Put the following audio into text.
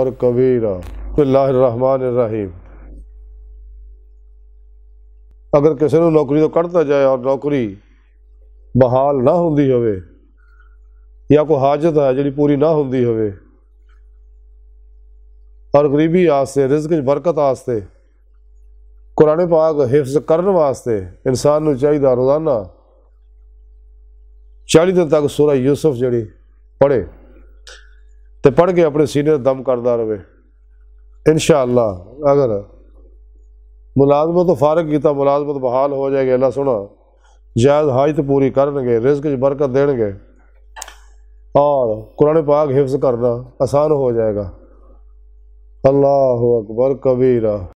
और कबीरा रहीम ਅਗਰ ਕਿਸੇ ਨੂੰ ਨੌਕਰੀ ਤੋਂ ਕੱਢਤਾ ਜਾਏ ਔਰ ਨੌਕਰੀ ਬਹਾਲ ਨਾ ਹੁੰਦੀ ਹੋਵੇ ਜਾਂ ਕੋਈ ਹਾਜਤ ਹੈ ਜਿਹੜੀ ਪੂਰੀ ਨਾ ਹੁੰਦੀ ਹੋਵੇ ਔਰ ਗਰੀਬੀ ਆਸਤੇ ਰਿਜ਼ਕ ਦੀ ਬਰਕਤ ਆਸਤੇ ਕੁਰਾਨ ਪਾਕ ਹਿਫਜ਼ ਕਰਨ ਵਾਸਤੇ ਇਨਸਾਨ ਨੂੰ ਚਾਹੀਦਾ ਰੋਜ਼ਾਨਾ 40 ਦਿਨ ਤੱਕ ਸੂਰਾ ਯੂਸਫ ਜਿਹੜੀ ਪੜ੍ਹੇ तो पढ़ के अपने सीनियर दम करता रहे इन शाह अगर मुलाजमत तो फारग किया मुलाजमत तो बहाल हो जाएगी अल्लाह सुना जायज हाज तो पूरी करे रिस्क बरकत देंगे और कुरान पाक हिफ्ज करना आसान हो जाएगा अल्लाह अकबर कबीरा